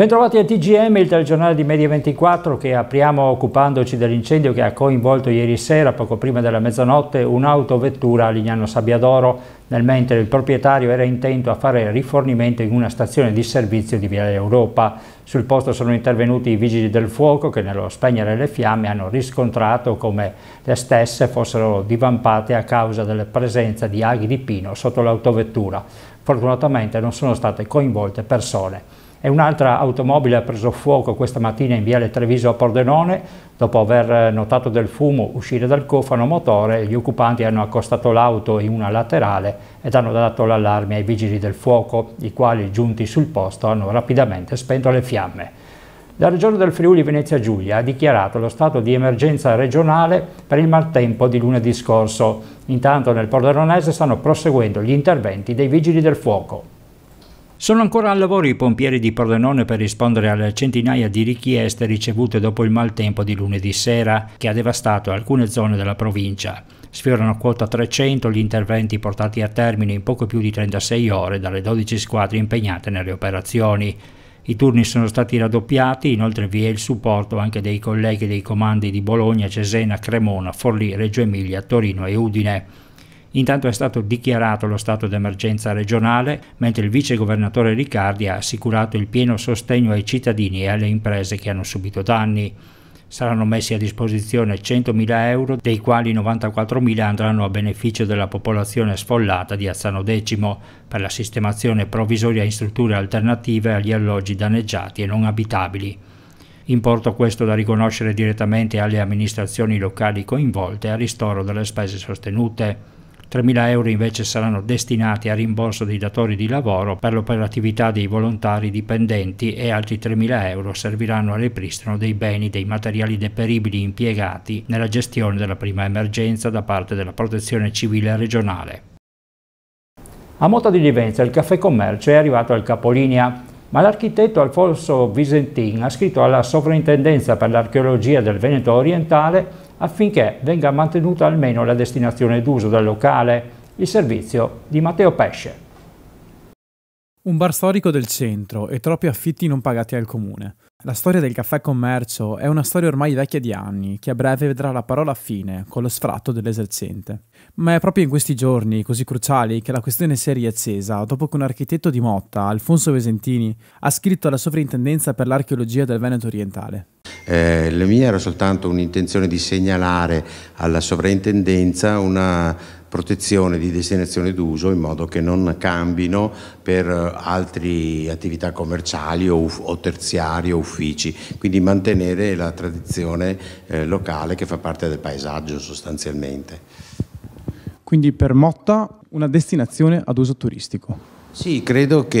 Bentrovati a TGM, il telegiornale di Media24 che apriamo occupandoci dell'incendio che ha coinvolto ieri sera, poco prima della mezzanotte, un'autovettura a Lignano Sabbiadoro, nel mentre il proprietario era intento a fare rifornimento in una stazione di servizio di Via Europa. Sul posto sono intervenuti i vigili del fuoco che nello spegnere le fiamme hanno riscontrato come le stesse fossero divampate a causa della presenza di aghi di pino sotto l'autovettura. Fortunatamente non sono state coinvolte persone e un'altra automobile ha preso fuoco questa mattina in viale Treviso a Pordenone. Dopo aver notato del fumo uscire dal cofano motore, gli occupanti hanno accostato l'auto in una laterale ed hanno dato l'allarme ai vigili del fuoco, i quali, giunti sul posto, hanno rapidamente spento le fiamme. La Regione del Friuli Venezia Giulia ha dichiarato lo stato di emergenza regionale per il maltempo di lunedì scorso. Intanto nel Pordenonese stanno proseguendo gli interventi dei vigili del fuoco. Sono ancora al lavoro i pompieri di Pordenone per rispondere alle centinaia di richieste ricevute dopo il maltempo di lunedì sera che ha devastato alcune zone della provincia. Sfiorano quota 300 gli interventi portati a termine in poco più di 36 ore dalle 12 squadre impegnate nelle operazioni. I turni sono stati raddoppiati, inoltre vi è il supporto anche dei colleghi dei comandi di Bologna, Cesena, Cremona, Forlì, Reggio Emilia, Torino e Udine. Intanto è stato dichiarato lo stato d'emergenza regionale, mentre il vice governatore Riccardi ha assicurato il pieno sostegno ai cittadini e alle imprese che hanno subito danni. Saranno messi a disposizione 100.000 euro, dei quali 94.000 andranno a beneficio della popolazione sfollata di Azzano X per la sistemazione provvisoria in strutture alternative agli alloggi danneggiati e non abitabili. Importo questo da riconoscere direttamente alle amministrazioni locali coinvolte a ristoro delle spese sostenute. 3.000 euro invece saranno destinati al rimborso dei datori di lavoro per l'operatività dei volontari dipendenti e altri 3.000 euro serviranno al ripristino dei beni e dei materiali deperibili impiegati nella gestione della prima emergenza da parte della Protezione Civile regionale. A Mota di Livenza il caffè commercio è arrivato al capolinea ma l'architetto Alfonso Visentin ha scritto alla Sovrintendenza per l'Archeologia del Veneto Orientale affinché venga mantenuta almeno la destinazione d'uso del locale, il servizio di Matteo Pesce. Un bar storico del centro e troppi affitti non pagati al comune. La storia del caffè commercio è una storia ormai vecchia di anni, che a breve vedrà la parola fine con lo sfratto dell'esercente. Ma è proprio in questi giorni così cruciali che la questione si è riaccesa dopo che un architetto di Motta, Alfonso Vesentini, ha scritto alla sovrintendenza per l'archeologia del Veneto orientale. Eh, la mia era soltanto un'intenzione di segnalare alla sovrintendenza una protezione di destinazione d'uso in modo che non cambino per eh, altre attività commerciali o, o terziari o uffici, quindi mantenere la tradizione eh, locale che fa parte del paesaggio sostanzialmente. Quindi per Motta una destinazione ad uso turistico. Sì, credo che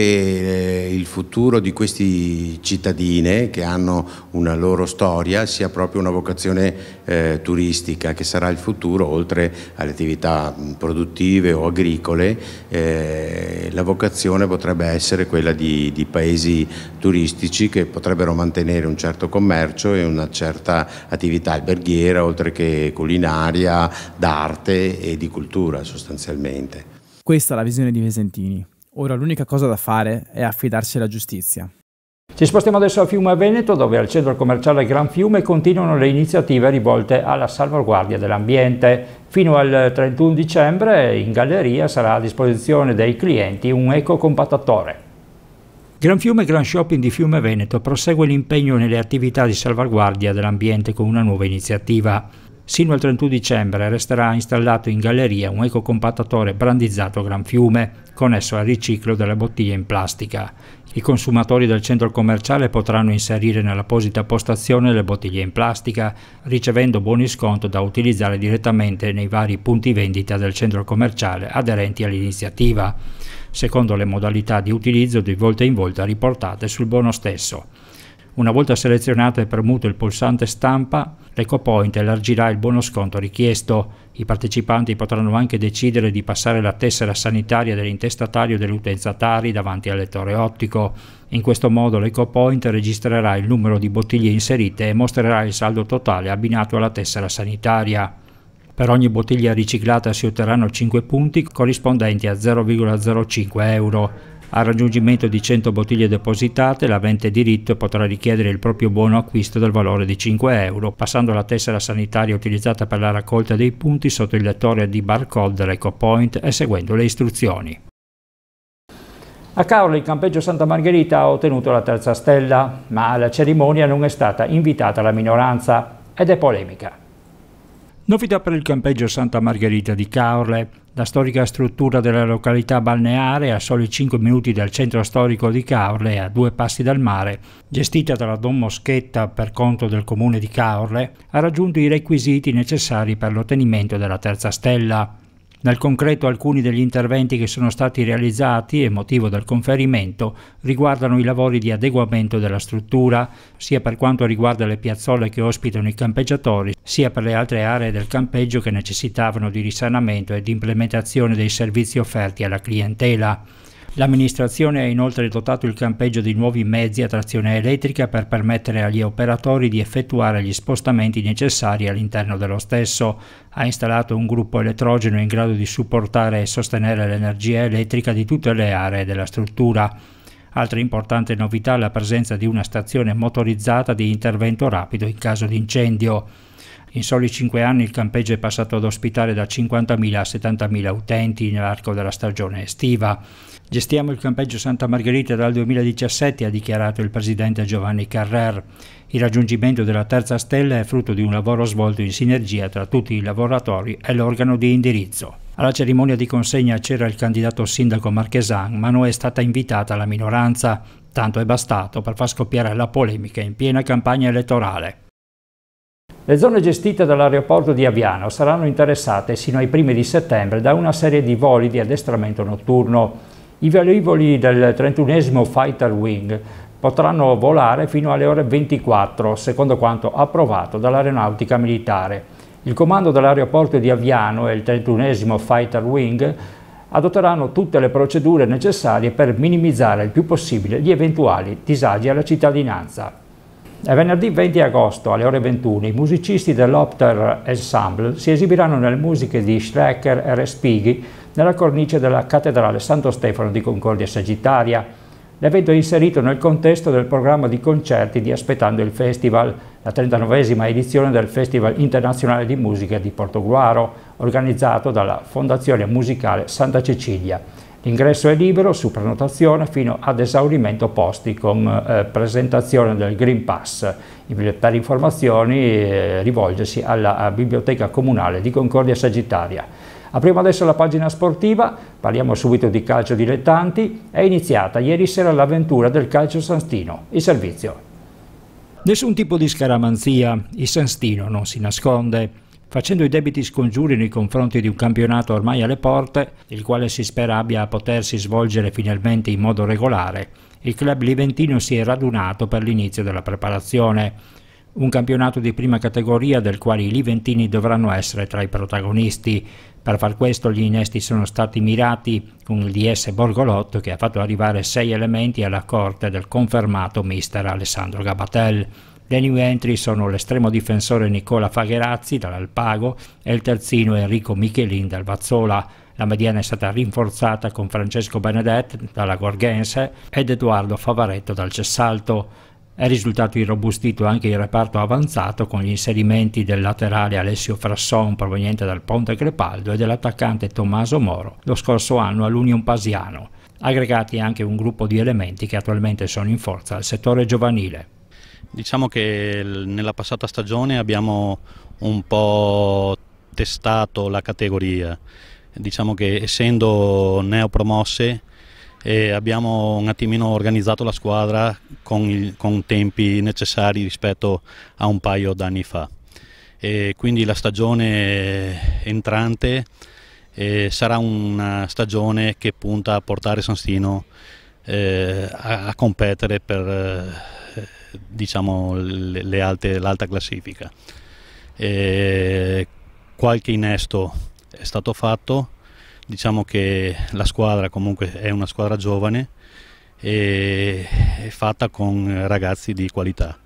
eh, il futuro di questi cittadine che hanno una loro storia sia proprio una vocazione eh, turistica che sarà il futuro oltre alle attività produttive o agricole. Eh, la vocazione potrebbe essere quella di, di, paesi turistici che potrebbero mantenere un certo commercio e una certa attività alberghiera oltre che culinaria, d'arte e di cultura sostanzialmente. Questa è la visione di Vesentini. Ora l'unica cosa da fare è affidarsi alla giustizia. Ci spostiamo adesso a Fiume Veneto, dove al centro commerciale Gran Fiume continuano le iniziative rivolte alla salvaguardia dell'ambiente. Fino al 31 dicembre in galleria sarà a disposizione dei clienti un ecocompattatore. Gran Fiume Gran Shopping di Fiume Veneto prosegue l'impegno nelle attività di salvaguardia dell'ambiente con una nuova iniziativa. Sino al 31 dicembre resterà installato in galleria un ecocompattatore brandizzato Gran Fiume, connesso al riciclo delle bottiglie in plastica. I consumatori del centro commerciale potranno inserire nell'apposita postazione le bottiglie in plastica, ricevendo buoni sconto da utilizzare direttamente nei vari punti vendita del centro commerciale aderenti all'iniziativa, secondo le modalità di utilizzo di volta in volta riportate sul bono stesso. Una volta selezionato e premuto il pulsante stampa, l'EcoPoint elargirà il buono sconto richiesto. I partecipanti potranno anche decidere di passare la tessera sanitaria dell'intestatario e dell'utenza-tari davanti al lettore ottico. In questo modo l'EcoPoint registrerà il numero di bottiglie inserite e mostrerà il saldo totale abbinato alla tessera sanitaria. Per ogni bottiglia riciclata si otterranno 5 punti corrispondenti a 0,05 euro. Al raggiungimento di 100 bottiglie depositate, l'avente diritto potrà richiedere il proprio buono acquisto del valore di 5 euro, passando la tessera sanitaria utilizzata per la raccolta dei punti sotto il lettore di barcode dell'EcoPoint e seguendo le istruzioni. A Carlo il campeggio Santa Margherita ha ottenuto la terza stella, ma alla cerimonia non è stata invitata la minoranza ed è polemica. Novità per il campeggio Santa Margherita di Caorle. La storica struttura della località balneare, a soli 5 minuti dal centro storico di Caorle, a due passi dal mare, gestita dalla Don Moschetta per conto del comune di Caorle, ha raggiunto i requisiti necessari per l'ottenimento della terza stella. Nel concreto alcuni degli interventi che sono stati realizzati e motivo del conferimento riguardano i lavori di adeguamento della struttura, sia per quanto riguarda le piazzole che ospitano i campeggiatori, sia per le altre aree del campeggio che necessitavano di risanamento e di implementazione dei servizi offerti alla clientela. L'amministrazione ha inoltre dotato il campeggio di nuovi mezzi a trazione elettrica per permettere agli operatori di effettuare gli spostamenti necessari all'interno dello stesso. Ha installato un gruppo elettrogeno in grado di supportare e sostenere l'energia elettrica di tutte le aree della struttura. Altra importante novità è la presenza di una stazione motorizzata di intervento rapido in caso di incendio. In soli cinque anni il campeggio è passato ad ospitare da 50.000 a 70.000 utenti nell'arco della stagione estiva. Gestiamo il campeggio Santa Margherita dal 2017, ha dichiarato il presidente Giovanni Carrer. Il raggiungimento della terza stella è frutto di un lavoro svolto in sinergia tra tutti i lavoratori e l'organo di indirizzo. Alla cerimonia di consegna c'era il candidato sindaco Marchesan, ma non è stata invitata la minoranza. Tanto è bastato per far scoppiare la polemica in piena campagna elettorale. Le zone gestite dall'aeroporto di Aviano saranno interessate sino ai primi di settembre da una serie di voli di addestramento notturno. I velivoli del 31 Fighter Wing potranno volare fino alle ore 24, secondo quanto approvato dall'aeronautica militare. Il comando dell'aeroporto di Aviano e il 31 Fighter Wing adotteranno tutte le procedure necessarie per minimizzare il più possibile gli eventuali disagi alla cittadinanza. È venerdì 20 agosto alle ore 21 i musicisti dell'Opter Ensemble si esibiranno nelle musiche di Schrecker e Respighi nella cornice della Cattedrale Santo Stefano di Concordia Sagittaria. L'evento è inserito nel contesto del programma di concerti di Aspettando il Festival, la 39esima edizione del Festival Internazionale di Musica di Portoguaro, organizzato dalla Fondazione Musicale Santa Cecilia. L'ingresso è libero su prenotazione fino ad esaurimento posti con eh, presentazione del Green Pass. Per informazioni eh, rivolgersi alla Biblioteca Comunale di Concordia Sagittaria. Apriamo adesso la pagina sportiva, parliamo subito di calcio dilettanti. È iniziata ieri sera l'avventura del calcio Sanstino. Il servizio. Nessun tipo di scaramanzia, il Sanstino non si nasconde facendo i debiti scongiuri nei confronti di un campionato ormai alle porte, il quale si spera abbia a potersi svolgere finalmente in modo regolare, il club liventino si è radunato per l'inizio della preparazione. Un campionato di prima categoria del quale i liventini dovranno essere tra i protagonisti. Per far questo gli innesti sono stati mirati con il DS Borgolotto che ha fatto arrivare sei elementi alla corte del confermato mister Alessandro Gabatel. Le new entry sono l'estremo difensore Nicola Fagherazzi dall'Alpago e il terzino Enrico Michelin dal Vazzola. La mediana è stata rinforzata con Francesco Benedetti dalla Gorghense ed Edoardo Favaretto dal Cessalto. È risultato irrobustito anche il reparto avanzato con gli inserimenti del laterale Alessio Frasson proveniente dal Ponte Crepaldo e dell'attaccante Tommaso Moro lo scorso anno all'Union Pasiano, aggregati anche un gruppo di elementi che attualmente sono in forza al settore giovanile. Diciamo che nella passata stagione abbiamo un po' testato la categoria, diciamo che essendo neopromosse eh, abbiamo un attimino organizzato la squadra con, il, con tempi necessari rispetto a un paio d'anni fa. E quindi la stagione entrante eh, sarà una stagione che punta a portare Sanstino eh, a, a, competere per eh, diciamo, l'alta classifica. E qualche innesto è stato fatto, diciamo che la squadra comunque è una squadra giovane e fatta con ragazzi di qualità,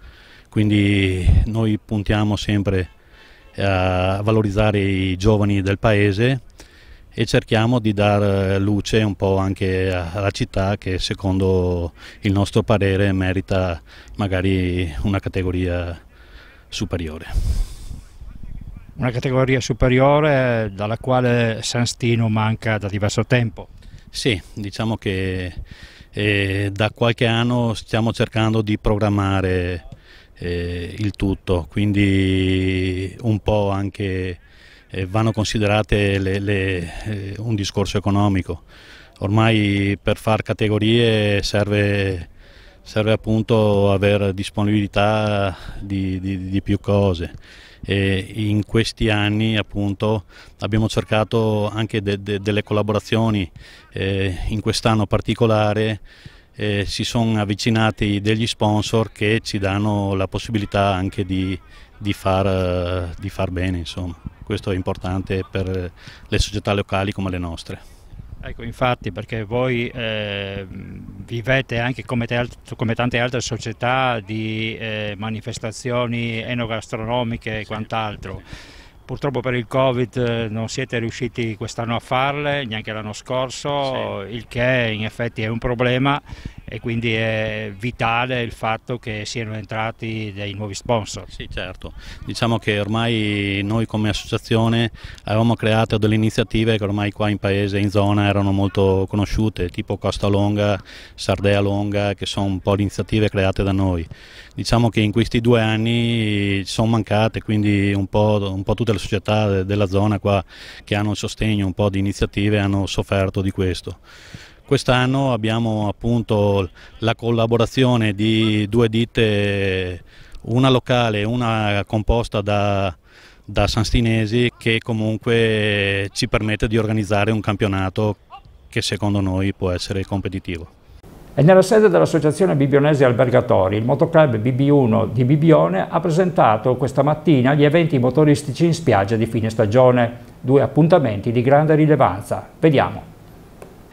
quindi noi puntiamo sempre a valorizzare i giovani del paese e cerchiamo di dar eh, luce un po' anche alla città che secondo il nostro parere merita magari una categoria superiore una categoria superiore dalla quale San Stino manca da diverso tempo. Sì, diciamo che eh, da qualche anno stiamo cercando di programmare eh, il tutto, quindi un po' anche eh, vanno considerate le, le, eh, un discorso economico. Ormai per far categorie serve, serve appunto avere disponibilità di, di, di più cose. E in questi anni appunto, abbiamo cercato anche de, de, delle collaborazioni, eh, in quest'anno particolare eh, si sono avvicinati degli sponsor che ci danno la possibilità anche di di far, eh, di far bene, insomma. Questo è importante per le società locali come le nostre. Ecco, infatti, perché voi eh, vivete anche come, come, tante altre società di eh, manifestazioni enogastronomiche sì, e quant'altro. Purtroppo per il Covid eh, non siete riusciti quest'anno a farle, neanche l'anno scorso, sì. il che in effetti è un problema e quindi è vitale il fatto che siano entrati dei nuovi sponsor. Sì certo, diciamo che ormai noi come associazione avevamo creato delle iniziative che ormai qua in paese, in zona erano molto conosciute, tipo Costa Longa, Sardea Longa, che sono un po' le iniziative create da noi. Diciamo che in questi due anni sono mancate quindi un po', un po', tutte le società della zona qua che hanno il sostegno un po' di iniziative hanno sofferto di questo. Quest'anno abbiamo appunto la collaborazione di due ditte, una locale e una composta da, da Sanstinesi che comunque ci permette di organizzare un campionato che secondo noi può essere competitivo. E nella sede dell'Associazione Bibionesi Albergatori, il motoclub BB1 di Bibione ha presentato questa mattina gli eventi motoristici in spiaggia di fine stagione, due appuntamenti di grande rilevanza. Vediamo.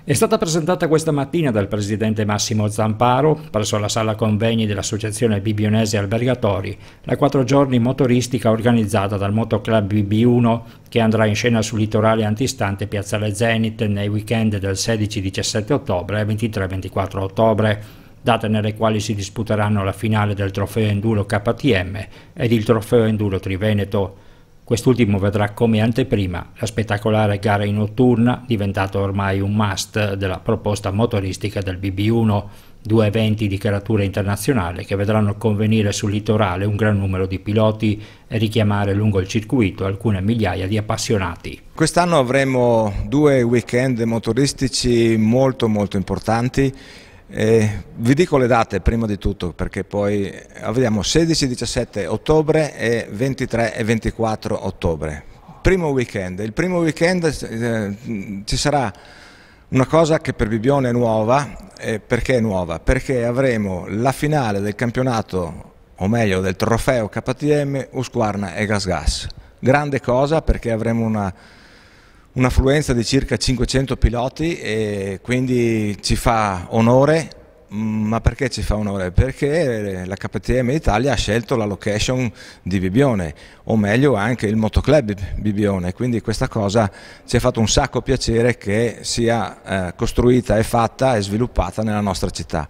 È stata presentata questa mattina dal presidente Massimo Zamparo presso la sala convegni dell'Associazione Bibionese Albergatori, la quattro giorni motoristica organizzata dal Motoclub BB1 che andrà in scena sul litorale antistante Piazzale Zenit nei weekend del 16-17 ottobre e 23-24 ottobre, date nelle quali si disputeranno la finale del trofeo Enduro KTM ed il trofeo Enduro Triveneto. Quest'ultimo vedrà come anteprima la spettacolare gara in notturna, diventata ormai un must della proposta motoristica del BB1, due eventi di caratura internazionale che vedranno convenire sul litorale un gran numero di piloti e richiamare lungo il circuito alcune migliaia di appassionati. Quest'anno avremo due weekend motoristici molto molto importanti eh, vi dico le date prima di tutto perché poi eh, vediamo 16, 17 ottobre e 23 e 24 ottobre. Primo weekend, il primo weekend eh, ci sarà una cosa che per Bibione è nuova, eh, perché è nuova? Perché avremo la finale del campionato, o meglio del trofeo KTM Usquarna e Gas Gas. Grande cosa perché avremo una un'affluenza di circa 500 piloti e quindi ci fa onore, mm, ma perché ci fa onore? Perché la KTM Italia ha scelto la location di Bibione, o meglio anche il motoclub Bibione, quindi questa cosa ci ha fatto un sacco piacere che sia eh, costruita e fatta e sviluppata nella nostra città.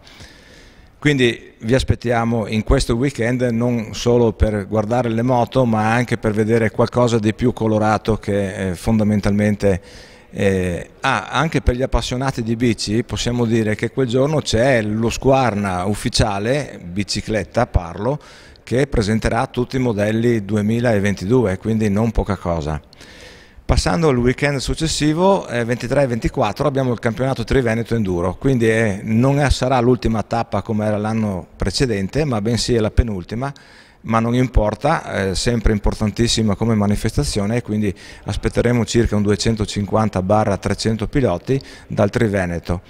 Quindi vi aspettiamo in questo weekend non solo per guardare le moto ma anche per vedere qualcosa di più colorato che eh, fondamentalmente eh, ah, anche per gli appassionati di bici possiamo dire che quel giorno c'è lo squarna ufficiale, bicicletta parlo, che presenterà tutti i modelli 2022, quindi non poca cosa. Passando al weekend successivo, eh, 23 e 24, abbiamo il campionato Triveneto Enduro, quindi eh, non sarà l'ultima tappa come era l'anno precedente, ma bensì è la penultima, ma non importa, è eh, sempre importantissima come manifestazione e quindi aspetteremo circa un 250-300 piloti dal Triveneto.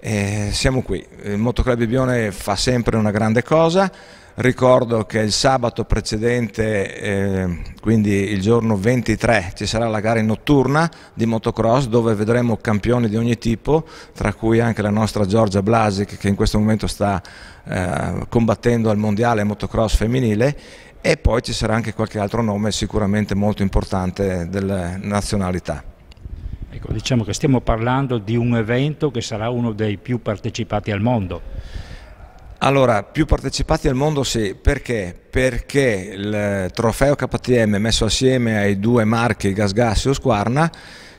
Eh, siamo qui, il Motoclub Bibione fa sempre una grande cosa, Ricordo che il sabato precedente, eh, quindi il giorno 23, ci sarà la gara notturna di motocross dove vedremo campioni di ogni tipo, tra cui anche la nostra Giorgia Blasic che in questo momento sta eh, combattendo al mondiale motocross femminile e poi ci sarà anche qualche altro nome sicuramente molto importante delle nazionalità. Ecco, diciamo che stiamo parlando di un evento che sarà uno dei più partecipati al mondo. Allora, più partecipati al mondo sì, perché? Perché il trofeo KTM messo assieme ai due marchi Gas Gas e Osquarna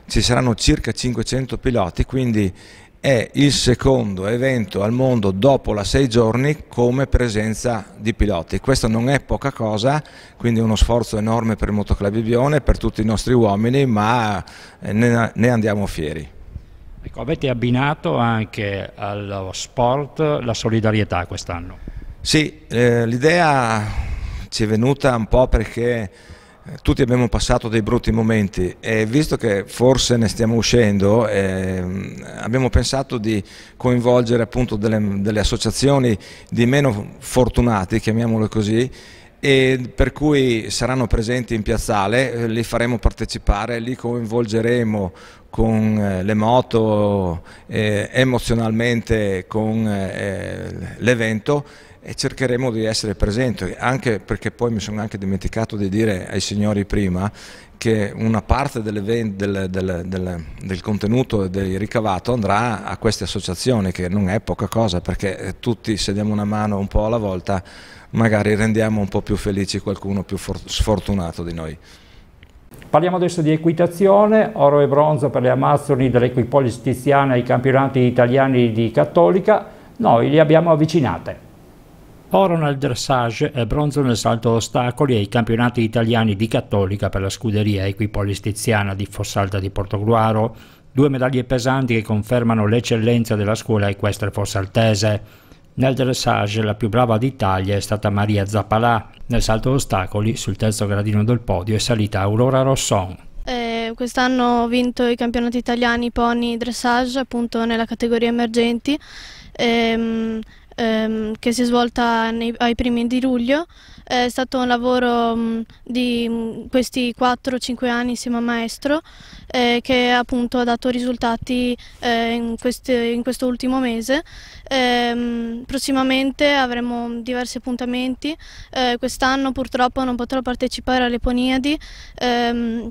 ci saranno circa 500 piloti, quindi è il secondo evento al mondo dopo la 6 giorni come presenza di piloti. Questo non è poca cosa, quindi è uno sforzo enorme per il Motoclub per tutti i nostri uomini, ma eh, ne andiamo fieri. Ecco, avete abbinato anche allo sport la solidarietà quest'anno. Sì, eh, l'idea ci è venuta un po' perché eh, tutti abbiamo passato dei brutti momenti e visto che forse ne stiamo uscendo eh, abbiamo pensato di coinvolgere appunto delle, delle associazioni di meno fortunati, chiamiamole così, e per cui saranno presenti in piazzale, eh, li faremo partecipare, li coinvolgeremo con eh, le moto, eh, emozionalmente con eh, eh, l'evento e cercheremo di essere presenti, anche perché poi mi sono anche dimenticato di dire ai signori prima che una parte del, del, del, del contenuto del ricavato andrà a queste associazioni, che non è poca cosa, perché eh, tutti se diamo una mano un po' alla volta magari rendiamo un po' più felici qualcuno più sfortunato di noi. Parliamo adesso di equitazione, oro e bronzo per le Amazzoni dell'Equipolis Tiziana ai campionati italiani di Cattolica, noi li abbiamo avvicinate. Oro nel dressage e bronzo nel salto ostacoli ai campionati italiani di Cattolica per la scuderia Equipolis Tiziana di Fossalta di Portogruaro, due medaglie pesanti che confermano l'eccellenza della scuola equestre fossaltese. Nel dressage la più brava d'Italia è stata Maria Zappalà, nel salto ostacoli sul terzo gradino del podio è salita Aurora Rosson. Eh, quest'anno ho vinto i campionati italiani pony dressage appunto nella categoria emergenti. Ehm, ehm, che si è svolta nei, ai primi di luglio. È stato un lavoro mh, mm, di mh, mm, questi 4-5 anni insieme a maestro eh, che appunto ha dato risultati eh, in, queste, in, questo ultimo mese. Ehm, prossimamente avremo diversi appuntamenti. Eh, Quest'anno purtroppo non potrò partecipare alle Poniadi. Ehm,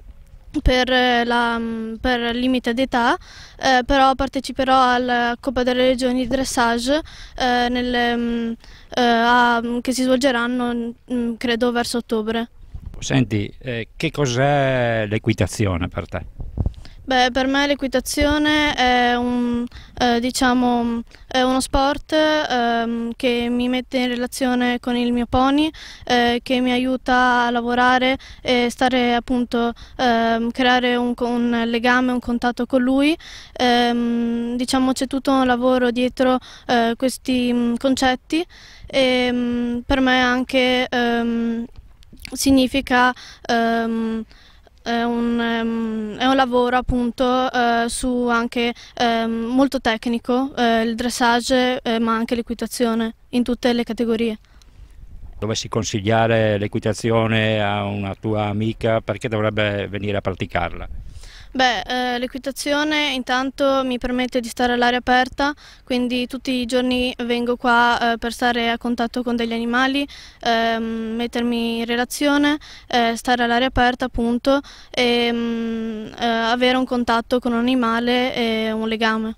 per, eh, la, mm, per limite d'età, eh, però parteciperò alla Coppa delle Regioni di dressage eh, nelle, mm, eh, a, mm, che si svolgeranno credo verso ottobre. Senti, eh, che cos'è l'equitazione per te? Beh, per me l'equitazione è, un, eh, diciamo, è uno sport eh, che mi mette in relazione con il mio pony, eh, che mi aiuta a lavorare e stare appunto, ehm, creare un, un, legame, un contatto con lui. Ehm, diciamo c'è tutto un lavoro dietro eh, questi mm, concetti e mm, per me anche ehm, significa è un, ehm, è un, lavoro appunto uh, su anche um, molto tecnico, uh, il dressage uh, ma anche l'equitazione in tutte le categorie. Dovessi consigliare l'equitazione a una tua amica perché dovrebbe venire a praticarla? Beh, eh, l'equitazione intanto mi permette di stare all'aria aperta, quindi tutti i giorni vengo qua eh, per stare a contatto con degli animali, ehm, mettermi in relazione, eh, stare all'aria aperta appunto e mh, mm, eh, avere un contatto con un animale e un legame.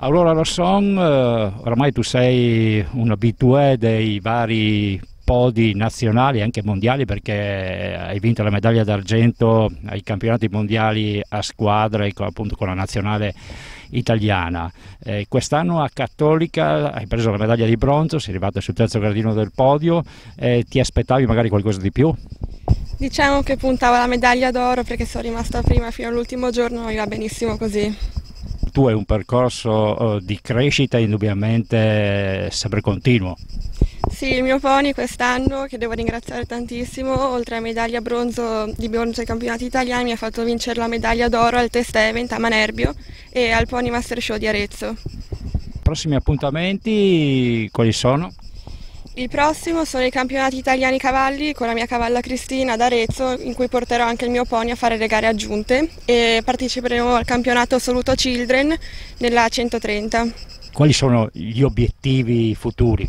Allora Rosson, eh, oramai tu sei un abitué dei vari podi nazionali e anche mondiali perché hai vinto la medaglia d'argento ai campionati mondiali a squadre ecco, appunto con la nazionale italiana. Eh, quest'anno a Cattolica hai preso la medaglia di bronzo, sei arrivato sul terzo gradino del podio, eh, ti aspettavi magari qualcosa di più? Diciamo che puntavo la medaglia d'oro perché sono rimasta prima fino all'ultimo giorno, mi va benissimo così tu hai un percorso eh, di crescita indubbiamente eh, sempre continuo. Sì, il mio pony quest'anno, che devo ringraziare tantissimo, oltre alla medaglia bronzo di bronzo ai campionati italiani, mi ha fatto vincere la medaglia d'oro al test event a Manerbio e al Pony Master Show di Arezzo. Prossimi appuntamenti quali sono? Il prossimo sono i campionati italiani cavalli con la mia cavalla Cristina ad Arezzo in cui porterò anche il mio pony a fare le gare aggiunte e parteciperemo al campionato assoluto Children nella 130. Quali sono gli obiettivi futuri?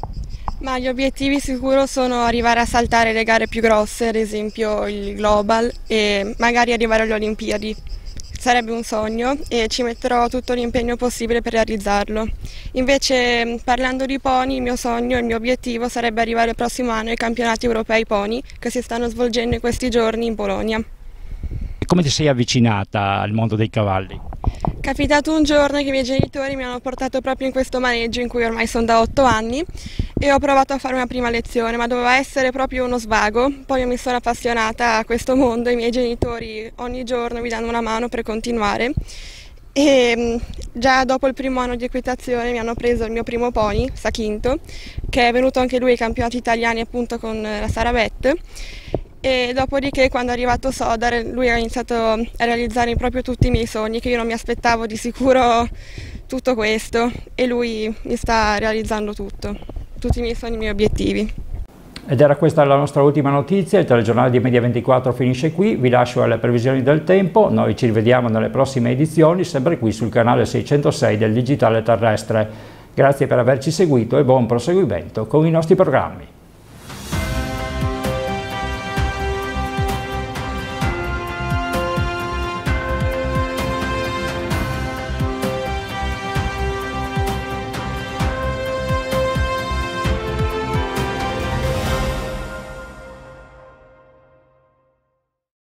Ma gli obiettivi sicuro sono arrivare a saltare le gare più grosse, ad esempio il Global e magari arrivare alle Olimpiadi. Sarebbe un sogno e ci metterò tutto l'impegno possibile per realizzarlo. Invece mm, parlando di pony, il mio sogno e il mio obiettivo sarebbe arrivare il prossimo anno ai campionati europei pony che si stanno svolgendo in questi giorni in Polonia. Come ti sei avvicinata al mondo dei cavalli? capitato un giorno che i miei genitori mi hanno portato proprio in questo maneggio in cui ormai sono da otto anni e ho provato a fare una prima lezione, ma doveva essere proprio uno svago. Poi mi sono appassionata a questo mondo, e i miei genitori ogni giorno mi danno una mano per continuare e mm, già dopo il primo anno di equitazione mi hanno preso il mio primo pony, Sachinto, che è venuto anche lui ai campionati italiani appunto con eh, la Sarabette e dopodiché quando è arrivato Sodar lui ha iniziato a realizzare proprio tutti i miei sogni che io non mi aspettavo di sicuro tutto questo e lui mi sta realizzando tutto, tutti i miei sogni, i miei obiettivi. Ed era questa la nostra ultima notizia, il telegiornale di Media 24 finisce qui, vi lascio alle previsioni del tempo, noi ci rivediamo nelle prossime edizioni, sempre qui sul canale 606 del Digitale Terrestre. Grazie per averci seguito e buon proseguimento con i nostri programmi.